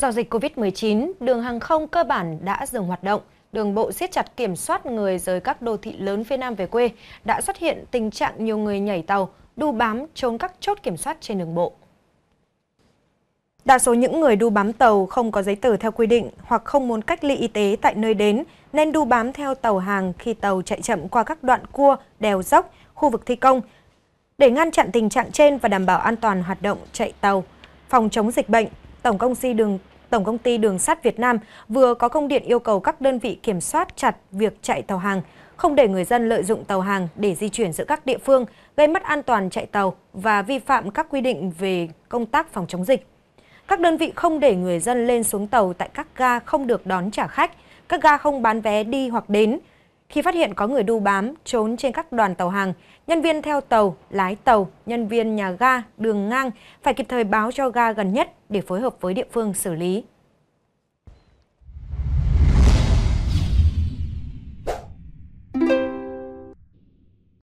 Do dịch Covid-19, đường hàng không cơ bản đã dừng hoạt động, đường bộ siết chặt kiểm soát người rời các đô thị lớn phía Nam về quê, đã xuất hiện tình trạng nhiều người nhảy tàu, đu bám trốn các chốt kiểm soát trên đường bộ. Đa số những người đu bám tàu không có giấy tờ theo quy định hoặc không muốn cách ly y tế tại nơi đến nên đu bám theo tàu hàng khi tàu chạy chậm qua các đoạn cua, đèo dốc, khu vực thi công. Để ngăn chặn tình trạng trên và đảm bảo an toàn hoạt động chạy tàu, phòng chống dịch bệnh, Tổng công ty đường Tổng công ty Đường sắt Việt Nam vừa có công điện yêu cầu các đơn vị kiểm soát chặt việc chạy tàu hàng, không để người dân lợi dụng tàu hàng để di chuyển giữa các địa phương, gây mất an toàn chạy tàu và vi phạm các quy định về công tác phòng chống dịch. Các đơn vị không để người dân lên xuống tàu tại các ga không được đón trả khách, các ga không bán vé đi hoặc đến, khi phát hiện có người đu bám, trốn trên các đoàn tàu hàng, nhân viên theo tàu, lái tàu, nhân viên nhà ga, đường ngang phải kịp thời báo cho ga gần nhất để phối hợp với địa phương xử lý.